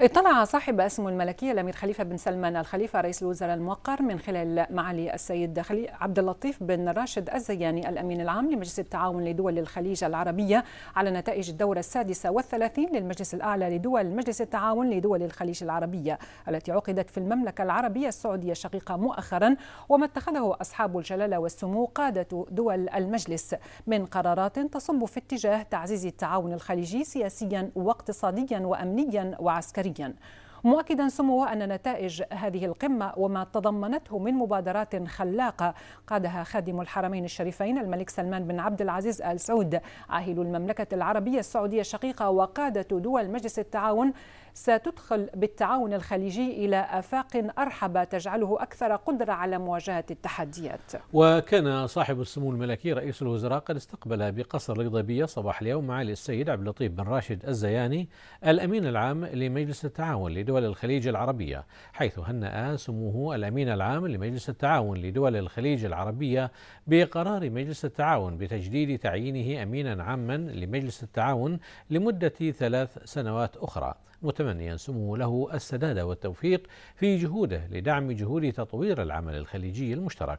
اطلع صاحب اسم الملكيه الامير خليفه بن سلمان الخليفه رئيس الوزراء الموقر من خلال معالي السيد عبد اللطيف بن راشد الزياني الامين العام لمجلس التعاون لدول الخليج العربيه على نتائج الدوره السادسه والثلاثين للمجلس الاعلى لدول مجلس التعاون لدول الخليج العربيه التي عقدت في المملكه العربيه السعوديه الشقيقه مؤخرا وما اتخذه اصحاب الجلاله والسمو قاده دول المجلس من قرارات تصب في اتجاه تعزيز التعاون الخليجي سياسيا واقتصاديا وامنيا وعسكريا Again. مؤكدا سموه أن نتائج هذه القمة وما تضمنته من مبادرات خلاقة قادها خادم الحرمين الشريفين الملك سلمان بن عبد العزيز آل سعود عاهل المملكة العربية السعودية الشقيقة وقادة دول مجلس التعاون ستدخل بالتعاون الخليجي إلى آفاق أرحب تجعله أكثر قدرة على مواجهة التحديات وكان صاحب السمو الملكي رئيس الوزراء قد استقبل بقصر القضبية صباح اليوم معالي السيد عبد اللطيف بن راشد الزياني الأمين العام لمجلس التعاون دول الخليج العربية حيث هنأ سموه الأمين العام لمجلس التعاون لدول الخليج العربية بقرار مجلس التعاون بتجديد تعيينه أمينا عاما لمجلس التعاون لمدة ثلاث سنوات أخرى متمنيا سموه له السداد والتوفيق في جهوده لدعم جهود تطوير العمل الخليجي المشترك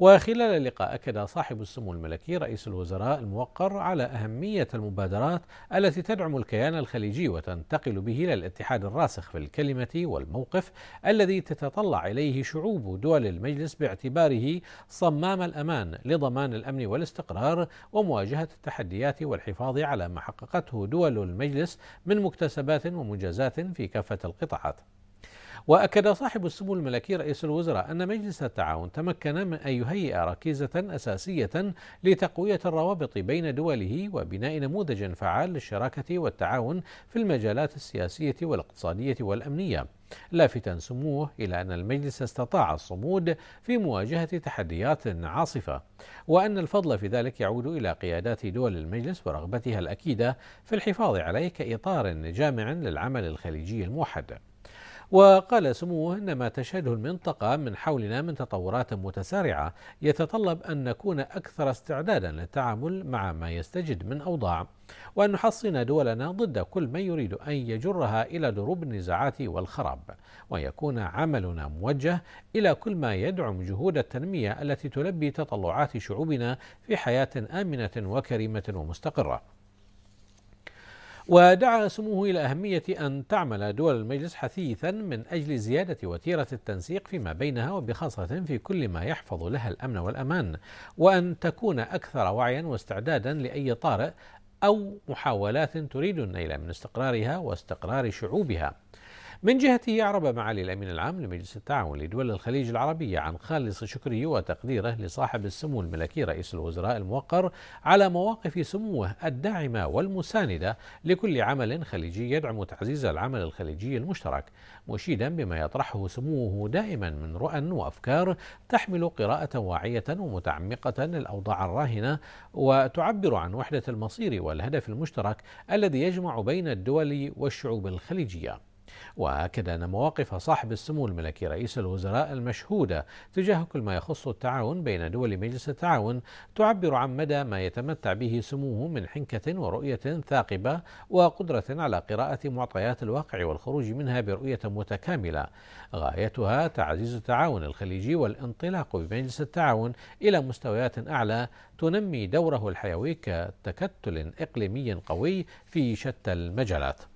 وخلال اللقاء أكد صاحب السمو الملكي رئيس الوزراء الموقر على أهمية المبادرات التي تدعم الكيان الخليجي وتنتقل به إلى الاتحاد الراسخ في الكلمة والموقف الذي تتطلع إليه شعوب دول المجلس باعتباره صمام الأمان لضمان الأمن والاستقرار ومواجهة التحديات والحفاظ على ما حققته دول المجلس من مكتسبات ومنجزات في كافة القطاعات وأكد صاحب السمو الملكي رئيس الوزراء أن مجلس التعاون تمكن من أن يهيئ ركيزة أساسية لتقوية الروابط بين دوله وبناء نموذج فعال للشراكة والتعاون في المجالات السياسية والاقتصادية والأمنية لافتا سموه إلى أن المجلس استطاع الصمود في مواجهة تحديات عاصفة وأن الفضل في ذلك يعود إلى قيادات دول المجلس ورغبتها الأكيدة في الحفاظ عليه كإطار جامع للعمل الخليجي الموحد وقال سموه إن ما تشهده المنطقة من حولنا من تطورات متسارعة يتطلب أن نكون أكثر استعدادا للتعامل مع ما يستجد من أوضاع وأن نحصن دولنا ضد كل من يريد أن يجرها إلى دروب النزاعات والخراب ويكون عملنا موجه إلى كل ما يدعم جهود التنمية التي تلبي تطلعات شعوبنا في حياة آمنة وكريمة ومستقرة ودعا سموه إلى أهمية أن تعمل دول المجلس حثيثا من أجل زيادة وتيرة التنسيق فيما بينها وبخاصة في كل ما يحفظ لها الأمن والأمان وأن تكون أكثر وعيا واستعدادا لأي طارئ أو محاولات تريد النيل من استقرارها واستقرار شعوبها من جهته أعرب معالي الأمين العام لمجلس التعاون لدول الخليج العربية عن خالص شكره وتقديره لصاحب السمو الملكي رئيس الوزراء الموقر على مواقف سموه الداعمة والمساندة لكل عمل خليجي يدعم تعزيز العمل الخليجي المشترك مشيدا بما يطرحه سموه دائما من رؤى وأفكار تحمل قراءة واعية ومتعمقة للأوضاع الراهنة وتعبر عن وحدة المصير والهدف المشترك الذي يجمع بين الدول والشعوب الخليجيه وأكد أن مواقف صاحب السمو الملكي رئيس الوزراء المشهودة تجاه كل ما يخص التعاون بين دول مجلس التعاون تعبر عن مدى ما يتمتع به سموه من حنكة ورؤية ثاقبة وقدرة على قراءة معطيات الواقع والخروج منها برؤية متكاملة غايتها تعزيز التعاون الخليجي والانطلاق بمجلس التعاون إلى مستويات أعلى تنمي دوره الحيوي كتكتل إقليمي قوي في شتى المجالات